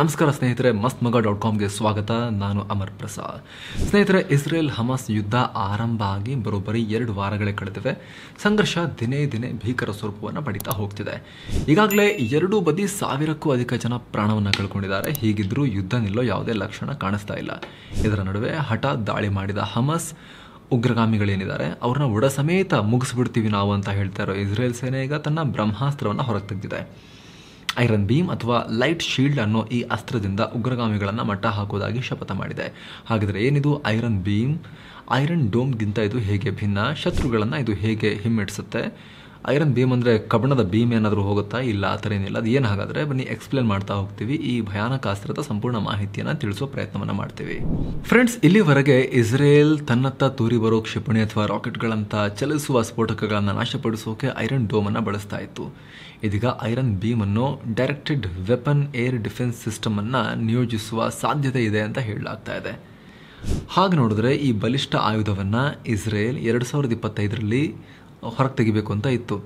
ನಮಸ್ಕಾರ ಸ್ನೇಹಿತರೆ ಮಸ್ತ್ ಮಗ ಡಾಟ್ ಕಾಮ್ಗೆ ಸ್ವಾಗತ ನಾನು ಅಮರ್ ಪ್ರಸಾದ್ ಸ್ನೇಹಿತರೆ ಇಸ್ರೇಲ್ ಹಮಾಸ್ ಯುದ್ಧ ಆರಂಭ ಆಗಿ ಬರೋಬ್ಬರಿ ಎರಡು ವಾರಗಳೇ ಕಳೆದಿವೆ ಸಂಘರ್ಷ ದಿನೇ ದಿನೇ ಭೀಕರ ಸ್ವರೂಪವನ್ನು ಪಡಿತಾ ಹೋಗ್ತಿದೆ ಈಗಾಗಲೇ ಎರಡೂ ಬದಿ ಸಾವಿರಕ್ಕೂ ಅಧಿಕ ಜನ ಪ್ರಾಣವನ್ನು ಕಳ್ಕೊಂಡಿದ್ದಾರೆ ಹೀಗಿದ್ರೂ ಯುದ್ಧ ನಿಲ್ಲೋ ಯಾವುದೇ ಲಕ್ಷಣ ಕಾಣಿಸ್ತಾ ಇಲ್ಲ ಇದರ ನಡುವೆ ಹಠಾತ್ ದಾಳಿ ಮಾಡಿದ ಹಮಾಸ್ ಉಗ್ರಗಾಮಿಗಳೇನಿದ್ದಾರೆ ಅವ್ರನ್ನ ಒಡ ಸಮೇತ ಮುಗಿಸ್ಬಿಡ್ತೀವಿ ನಾವು ಅಂತ ಹೇಳ್ತಾ ಇರೋ ಇಸ್ರೇಲ್ ಸೇನೆ ಈಗ ತನ್ನ ಬ್ರಹ್ಮಾಸ್ತ್ರವನ್ನು ಹೊರಗೆ ತೆಗೆದಿದೆ ಐರನ್ ಬೀಮ್ ಅಥವಾ ಲೈಟ್ ಶೀಲ್ಡ್ ಅನ್ನೋ ಈ ಅಸ್ತ್ರದಿಂದ ಉಗ್ರಗಾಮಿಗಳನ್ನು ಮಟ್ಟ ಹಾಕೋದಾಗಿ ಶಪಥ ಮಾಡಿದೆ ಹಾಗಿದ್ರೆ ಏನಿದು ಐರನ್ ಬೀಮ್ ಐರನ್ ಡೋಮ್ಗಿಂತ ಇದು ಹೇಗೆ ಭಿನ್ನ ಶತ್ರುಗಳನ್ನು ಇದು ಹೇಗೆ ಹಿಮ್ಮೆಡಿಸುತ್ತೆ ಐರನ್ ಬೀಮ್ ಅಂದರೆ ಕಬ್ಬಣದ ಬೀಮ್ ಏನಾದರೂ ಹೋಗುತ್ತಾ ಇಲ್ಲ ಆ ಥರ ಏನಿಲ್ಲ ಅದು ಏನು ಹಾಗಾದರೆ ಬನ್ನಿ ಎಕ್ಸ್ಪ್ಲೇನ್ ಮಾಡ್ತಾ ಹೋಗ್ತೀವಿ ಈ ಭಯಾನಕ ಅಸ್ತ್ರದ ಸಂಪೂರ್ಣ ಮಾಹಿತಿಯನ್ನು ತಿಳಿಸೋ ಪ್ರಯತ್ನವನ್ನು ಮಾಡ್ತೀವಿ ಫ್ರೆಂಡ್ಸ್ ಇಲ್ಲಿವರೆಗೆ ಇಸ್ರೇಲ್ ತನ್ನತ್ತ ತೂರಿ ಬರೋ ಕ್ಷಿಪಣಿ ಅಥವಾ ರಾಕೆಟ್ಗಳಂತ ಚಲಿಸುವ ಸ್ಫೋಟಕಗಳನ್ನು ನಾಶಪಡಿಸೋಕೆ ಐರನ್ ಡೋಮ್ ಅನ್ನು ಬಳಸ್ತಾ ಇತ್ತು ಇದೀಗ ಐರನ್ ಬೀಮ್ ಅನ್ನು directed weapon air defence system ಅನ್ನ ನಿಯೋಜಿಸುವ ಸಾಧ್ಯತೆ ಇದೆ ಅಂತ ಹೇಳಲಾಗ್ತಾ ಇದೆ ಹಾಗೆ ನೋಡಿದ್ರೆ ಈ ಬಲಿಷ್ಠ ಆಯುಧವನ್ನು ಇಸ್ರೇಲ್ ಎರಡು ಸಾವಿರದ ಇಪ್ಪತ್ತೈದರಲ್ಲಿ ಹೊರಗೆ ತೆಗಿಬೇಕು ಅಂತ ಇತ್ತು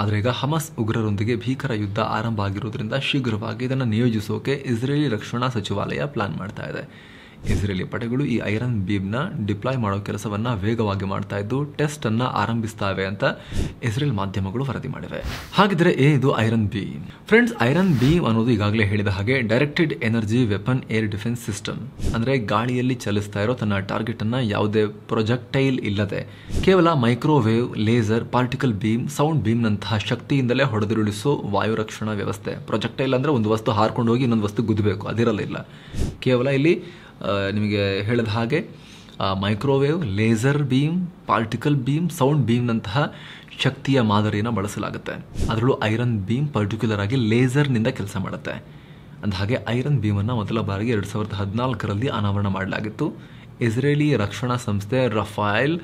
ಆದರೆ ಈಗ ಹಮಸ್ ಉಗ್ರರೊಂದಿಗೆ ಭೀಕರ ಯುದ್ಧ ಆರಂಭ ಆಗಿರೋದ್ರಿಂದ ಶೀಘ್ರವಾಗಿ ಇದನ್ನು ನಿಯೋಜಿಸೋಕೆ ಇಸ್ರೇಲಿ ರಕ್ಷಣಾ ಸಚಿವಾಲಯ ಪ್ಲಾನ್ ಮಾಡ್ತಾ ಇದೆ ಇಸ್ರೇಲಿ ಪಡೆಗಳು ಈ ಐರನ್ ಬೀಮ್ನ ಡಿಪ್ಲಾಯ್ ಮಾಡೋ ಕೆಲಸವನ್ನು ವೇಗವಾಗಿ ಮಾಡ್ತಾ ಇದ್ದು ಟೆಸ್ಟನ್ನು ಆರಂಭಿಸ್ತಾವೆ ಅಂತ ಇಸ್ರೇಲ್ ಮಾಧ್ಯಮಗಳು ವರದಿ ಮಾಡಿವೆ ಹಾಗಿದ್ರೆ ಇದು iron beam friends iron beam ಅನ್ನೋದು ಈಗಾಗಲೇ ಹೇಳಿದ ಹಾಗೆ directed energy weapon air defence system ಅಂದರೆ ಗಾಳಿಯಲ್ಲಿ ಚಲಿಸ್ತಾ ಇರೋ ತನ್ನ ಟಾರ್ಗೆಟನ್ನು ಯಾವುದೇ ಪ್ರೊಜೆಕ್ಟೈಲ್ ಇಲ್ಲದೆ ಕೇವಲ microwave laser particle beam sound ಬೀಮ್ನಂತಹ ಶಕ್ತಿಯಿಂದಲೇ ಹೊಡೆದುರುಳಿಸೋ ವಾಯು ರಕ್ಷಣಾ ವ್ಯವಸ್ಥೆ ಪ್ರೊಜೆಕ್ಟೈಲ್ ಅಂದರೆ ಒಂದು ವಸ್ತು ಹಾರ್ಕೊಂಡು ಹೋಗಿ ಇನ್ನೊಂದು ವಸ್ತು ಗುದ್ದಬೇಕು ಅದಿರಲಿಲ್ಲ ಕೇವಲ ಇಲ್ಲಿ ನಿಮಗೆ ಹೇಳಿದ ಹಾಗೆ microwave laser beam particle beam sound ಬೀಮ್ನಂತಹ ಶಕ್ತಿಯ ಮಾದರಿಯನ್ನು ಬಳಸಲಾಗುತ್ತೆ ಅದರಲ್ಲೂ ಐರನ್ ಬೀಮ್ ಪರ್ಟಿಕ್ಯುಲರ್ ಆಗಿ ಲೇಸರ್ನಿಂದ ಕೆಲಸ ಮಾಡುತ್ತೆ ಹಾಗೆ ಐರನ್ ಬೀಮನ್ನು ಮೊದಲ ಬಾರಿಗೆ ಎರಡು ಸಾವಿರದ ಹದಿನಾಲ್ಕರಲ್ಲಿ ಅನಾವರಣ ಮಾಡಲಾಗಿತ್ತು ಇಸ್ರೇಲಿ ರಕ್ಷಣಾ ಸಂಸ್ಥೆ ರಫೈಲ್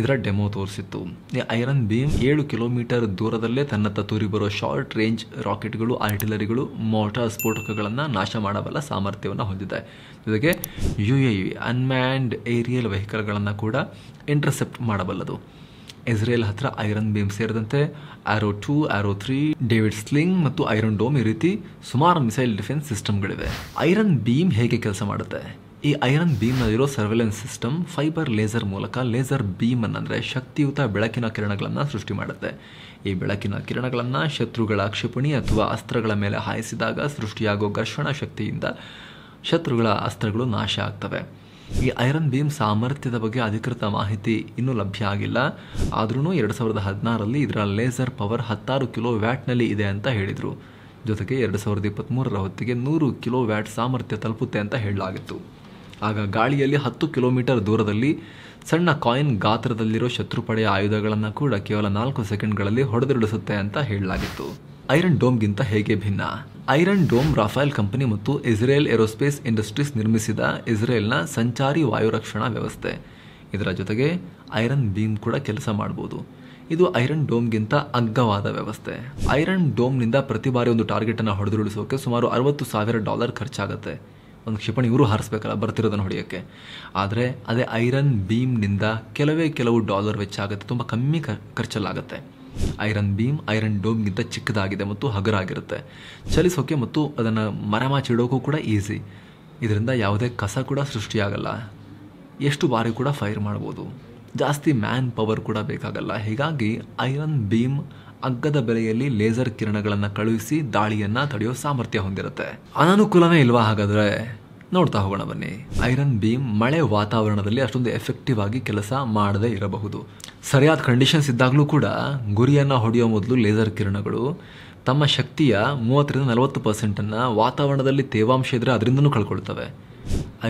ಇದರ ಡೆಮೋ ತೋರಿಸಿತ್ತು ಈ ಐರನ್ ಬೀಮ್ ಏಳು ಕಿಲೋಮೀಟರ್ ದೂರದಲ್ಲೇ ತನ್ನತ್ತ ತೂರಿ ಬರುವ ಶಾರ್ಟ್ ರೇಂಜ್ ರಾಕೆಟ್ಗಳು ಆರ್ಟಿಲರಿಗಳು ಮೋಟಾರ್ ಸ್ಫೋಟಕಗಳನ್ನು ನಾಶ ಮಾಡಬಲ್ಲ ಸಾಮರ್ಥ್ಯವನ್ನು ಹೊಂದಿದೆ ಜೊತೆಗೆ U A U unmanned aerial ವೆಹಿಕಲ್ಗಳನ್ನು ಕೂಡ ಇಂಟರ್ಸೆಪ್ಟ್ ಮಾಡಬಲ್ಲದು ಇಸ್ರೇಲ್ ಹತ್ರ ಐರನ್ ಬೀಮ್ ಸೇರಿದಂತೆ arrow two arrow three David sling ಮತ್ತು ಐರನ್ ಡೋಮ್ ಈ ರೀತಿ ಸುಮಾರು ಮಿಸೈಲ್ ಡಿಫೆನ್ಸ್ ಸಿಸ್ಟಮ್ಗಳಿವೆ ಐರನ್ ಬೀಮ್ ಹೇಗೆ ಕೆಲಸ ಮಾಡುತ್ತೆ ಈ ಐರನ್ ಬೀಮ್ನಲ್ಲಿರೋ ಸರ್ವೆಲೆನ್ಸ್ ಸಿಸ್ಟಮ್ ಫೈಬರ್ ಲೇಸರ್ ಮೂಲಕ ಲೇಸರ್ ಬೀಮ್ ಅಂದರೆ ಶಕ್ತಿಯುತ ಬೆಳಕಿನ ಕಿರಣಗಳನ್ನು ಸೃಷ್ಟಿ ಮಾಡುತ್ತೆ ಈ ಬೆಳಕಿನ ಕಿರಣಗಳನ್ನು ಶತ್ರುಗಳ ಕ್ಷಿಪಣಿ ಅಥವಾ ಅಸ್ತ್ರಗಳ ಮೇಲೆ ಹಾಯಿಸಿದಾಗ ಸೃಷ್ಟಿಯಾಗೋ ಘರ್ಷಣಾ ಶಕ್ತಿಯಿಂದ ಶತ್ರುಗಳ ಅಸ್ತ್ರಗಳು ನಾಶ ಆಗ್ತವೆ ಈ ಐರನ್ ಬೀಮ್ ಸಾಮರ್ಥ್ಯದ ಬಗ್ಗೆ ಅಧಿಕೃತ ಮಾಹಿತಿ ಇನ್ನೂ ಲಭ್ಯ ಆಗಿಲ್ಲ ಆದ್ರೂ ಎರಡು ಸಾವಿರದ ಹದಿನಾರಲ್ಲಿ ಇದರ ಲೇಸರ್ ಪವರ್ ಹತ್ತಾರು ಕಿಲೋ ವ್ಯಾಟ್ನಲ್ಲಿ ಇದೆ ಅಂತ ಹೇಳಿದರು ಜೊತೆಗೆ ಎರಡು ಸಾವಿರದ ಇಪ್ಪತ್ತ್ಮೂರರ ಹೊತ್ತಿಗೆ ನೂರು ಕಿಲೋ ವ್ಯಾಟ್ ಸಾಮರ್ಥ್ಯ ತಲುಪುತ್ತೆ ಅಂತ ಹೇಳಲಾಗಿತ್ತು ಆಗ ಗಾಳಿಯಲ್ಲಿ ಹತ್ತು ಕಿಲೋಮೀಟರ್ ದೂರದಲ್ಲಿ ಸಣ್ಣ ಕಾಯಿನ್ ಗಾತ್ರದಲ್ಲಿರೋ ಶತ್ರುಪಡೆಯ ಆಯುಧಗಳನ್ನು ಕೂಡ ಕೇವಲ ನಾಲ್ಕು ಸೆಕೆಂಡ್ಗಳಲ್ಲಿ ಹೊಡೆದಿಡಿಸುತ್ತೆ ಅಂತ ಹೇಳಲಾಗಿತ್ತು ಐರನ್ ಡೋಮ್ಗಿಂತ ಹೇಗೆ ಭಿನ್ನ ಐರನ್ ಡೋಮ್ ರಾಫೆಲ್ ಕಂಪನಿ ಮತ್ತು ಇಸ್ರೇಲ್ ಏರೋಸ್ಪೇಸ್ ಇಂಡಸ್ಟ್ರೀಸ್ ನಿರ್ಮಿಸಿದ ಇಸ್ರೇಲ್ನ ಸಂಚಾರಿ ವಾಯುರಕ್ಷಣಾ ವ್ಯವಸ್ಥೆ ಇದರ ಜೊತೆಗೆ ಐರನ್ ಬೀಮ್ ಕೂಡ ಕೆಲಸ ಮಾಡಬಹುದು ಇದು ಐರನ್ ಡೋಮ್ಗಿಂತ ಅಗ್ಗವಾದ ವ್ಯವಸ್ಥೆ ಐರನ್ ಡೋಮ್ನಿಂದ ಪ್ರತಿ ಬಾರಿ ಒಂದು ಟಾರ್ಗೆಟನ್ನು ಹೊಡೆದುರುಳಿಸೋಕೆ ಸುಮಾರು ಅರವತ್ತು ಸಾವಿರ ಡಾಲರ್ ಖರ್ಚಾಗುತ್ತೆ ಒಂದು ಕ್ಷಿಪಣಿ ಇವರು ಹಾರಿಸ್ಬೇಕಲ್ಲ ಬರ್ತಿರೋದನ್ನು ಹೊಡೆಯೋಕ್ಕೆ ಆದರೆ ಅದೇ ಐರನ್ ಬೀಮ್ನಿಂದ ಕೆಲವೇ ಕೆಲವು ಡಾಲರ್ ವೆಚ್ಚ ಆಗುತ್ತೆ ತುಂಬ ಕಮ್ಮಿ ಖರ್ಚಲ್ಲಾಗುತ್ತೆ ಐರನ್ ಬೀಮ್ ಐರನ್ ಡೋಮ್ಗಿಂತ ಚಿಕ್ಕದಾಗಿದೆ ಮತ್ತು ಹಗರಾಗಿರುತ್ತೆ ಚಲಿಸೋಕೆ ಮತ್ತು ಅದನ್ನು ಮರಮಾಚಿಡೋಕ್ಕೂ ಕೂಡ ಈಸಿ ಇದರಿಂದ ಯಾವುದೇ ಕಸ ಕೂಡ ಸೃಷ್ಟಿಯಾಗಲ್ಲ ಎಷ್ಟು ಬಾರಿ ಕೂಡ ಫೈರ್ ಮಾಡ್ಬೋದು ಜಾಸ್ತಿ ಮ್ಯಾನ್ ಪವರ್ ಕೂಡ ಬೇಕಾಗಲ್ಲ ಹೀಗಾಗಿ ಐರನ್ ಬೀಮ್ ಅಗ್ಗದ ಬೆಲೆಯಲ್ಲಿ ಲೇಸರ್ ಕಿರಣಗಳನ್ನು ಕಳುಹಿಸಿ ದಾಳಿಯನ್ನು ತಡೆಯೋ ಸಾಮರ್ಥ್ಯ ಹೊಂದಿರುತ್ತೆ ಅನನುಕೂಲನೇ ಇಲ್ವಾ ಹಾಗಾದ್ರೆ ನೋಡ್ತಾ ಹೋಗೋಣ ಬನ್ನಿ ಐರನ್ ಬೀಮ್ ಮಳೆ ವಾತಾವರಣದಲ್ಲಿ ಅಷ್ಟೊಂದು ಎಫೆಕ್ಟಿವ್ ಆಗಿ ಕೆಲಸ ಮಾಡದೇ ಇರಬಹುದು ಸರಿಯಾದ ಕಂಡೀಷನ್ಸ್ ಇದ್ದಾಗಲೂ ಕೂಡ ಗುರಿಯನ್ನು ಹೊಡೆಯೋ ಮೊದಲು ಲೇಸರ್ ಕಿರಣಗಳು ತಮ್ಮ ಶಕ್ತಿಯ ಮೂವತ್ತರಿಂದ ನಲವತ್ತು ಪರ್ಸೆಂಟನ್ನು ವಾತಾವರಣದಲ್ಲಿ ತೇವಾಂಶ ಇದ್ರೆ ಅದರಿಂದನೂ ಕಳ್ಕೊಳ್ತವೆ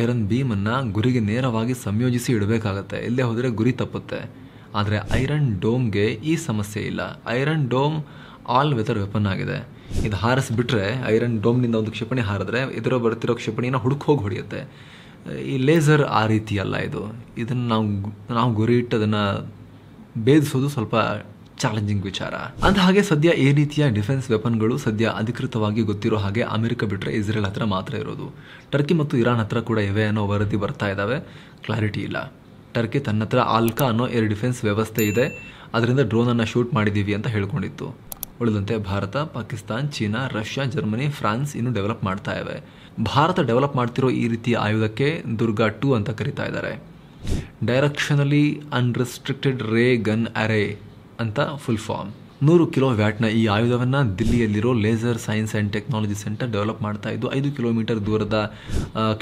ಐರನ್ ಬೀಮನ್ನು ಗುರಿಗೆ ನೇರವಾಗಿ ಸಂಯೋಜಿಸಿ ಇಡಬೇಕಾಗತ್ತೆ ಇಲ್ಲೇ ಹೋದರೆ ಗುರಿ ತಪ್ಪುತ್ತೆ ಆದರೆ ಐರನ್ ಡೋಮ್ಗೆ ಈ ಸಮಸ್ಯೆ ಇಲ್ಲ iron dome all weather weapon ಆಗಿದೆ ಇದು ಹಾರಿಸ್ಬಿಟ್ರೆ ಐರನ್ ಡೋಮ್ನಿಂದ ಒಂದು ಕ್ಷಿಪಣಿ ಹಾರಿದ್ರೆ ಇದರ ಬರ್ತಿರೋ ಕ್ಷಿಪಣಿನ ಹೋಗಿ ಹೊಡೆಯುತ್ತೆ ಈ ಲೇಸರ್ ಆ ರೀತಿ ಅಲ್ಲ ಇದು ಇದನ್ನು ನಾವು ನಾವು ಗುರಿ ಇಟ್ಟು ಅದನ್ನು ಭೇದಿಸೋದು ಸ್ವಲ್ಪ ಚಾಲೆಂಜಿಂಗ್ ವಿಚಾರ ಅಂದ ಹಾಗೆ ಸದ್ಯ ಈ ರೀತಿಯ ಡಿಫೆನ್ಸ್ ವೆಪನ್ಗಳು ಸದ್ಯ ಅಧಿಕೃತವಾಗಿ ಗೊತ್ತಿರೋ ಹಾಗೆ ಅಮೆರಿಕ ಬಿಟ್ಟರೆ ಇಸ್ರೇಲ್ ಹತ್ರ ಮಾತ್ರ ಇರೋದು ಟರ್ಕಿ ಮತ್ತು ಇರಾನ್ ಹತ್ರ ಕೂಡ ಇವೆ ಅನ್ನೋ ವರದಿ ಬರ್ತಾ ಇದ್ದಾವೆ ಕ್ಲಾರಿಟಿ ಇಲ್ಲ ಟರ್ಕಿ ತನ್ನ ಹತ್ರ ಆಲ್ಕಾ ಅನ್ನೋ ಏರ್ ಡಿಫೆನ್ಸ್ ವ್ಯವಸ್ಥೆ ಇದೆ ಅದರಿಂದ ಡ್ರೋನನ್ನು ಶೂಟ್ ಮಾಡಿದ್ದೀವಿ ಅಂತ ಹೇಳ್ಕೊಂಡಿತ್ತು ಉಳಿದಂತೆ Bharat Pakistan China Russia Germany France ಇನ್ನು ಡೆವಲಪ್ ಮಾಡ್ತಾ ಇವೆ ಭಾರತ ಡೆವಲಪ್ ಮಾಡ್ತಿರೋ ಈ ರೀತಿಯ ಆಯುಧಕ್ಕೆ ದುರ್ಗಾ ಟೂ ಅಂತ ಕರೀತಾ ಇದ್ದಾರೆ ಡೈರೆಕ್ಷನಲಿ ಅನ್ರೆಸ್ಟ್ರಿಕ್ಟೆಡ್ ರೇ ಗನ್ ಅರೆ ಅಂತ ಫುಲ್ ಫಾರ್ಮ್ ನೂರು ಕಿಲೋ ವ್ಯಾಟ್ನ ಈ ಆಯುಧವನ್ನು ದಿಲ್ಲಿಯಲ್ಲಿರೋ laser science and technology centre develop ಮಾಡ್ತಾ ಇದ್ದು ಐದು ಕಿಲೋಮೀಟರ್ ದೂರದ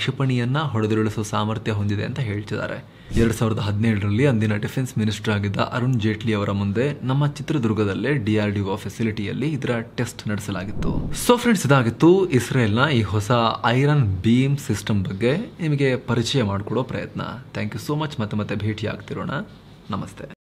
ಕ್ಷಿಪಣಿಯನ್ನು ಹೊಡೆದುರುಳಿಸುವ ಸಾಮರ್ಥ್ಯ ಹೊಂದಿದೆ ಅಂತ ಹೇಳ್ತಿದ್ದಾರೆ ಎರಡು ಸಾವಿರದ ಹದಿನೇಳರಲ್ಲಿ ಅಂದಿನ ಡಿಫೆನ್ಸ್ ಮಿನಿಸ್ಟರ್ ಆಗಿದ್ದ ಅರುಣ್ ಜೇಟ್ಲಿ ಅವರ ಮುಂದೆ ನಮ್ಮ ಚಿತ್ರದುರ್ಗದಲ್ಲೇ ಡಿ ಆರ್ ಡಿ ಫೆಸಿಲಿಟಿಯಲ್ಲಿ ಇದರ ಟೆಸ್ಟ್ ನಡೆಸಲಾಗಿತ್ತು ಸೊ ಫ್ರೆಂಡ್ಸ್ ಇದಾಗಿತ್ತು ಇಸ್ರೇಲ್ನ ಈ ಹೊಸ ಐರನ್ ಬೀಮ್ ಸಿಸ್ಟಮ್ ಬಗ್ಗೆ ನಿಮಗೆ ಪರಿಚಯ ಮಾಡಿಕೊಡೋ ಪ್ರಯತ್ನ ಥ್ಯಾಂಕ್ ಯು ಸೋ ಮಚ್ ಮತ್ತೆ ಮತ್ತೆ ಭೇಟಿ ಆಗ್ತಿರೋಣ ನಮಸ್ತೆ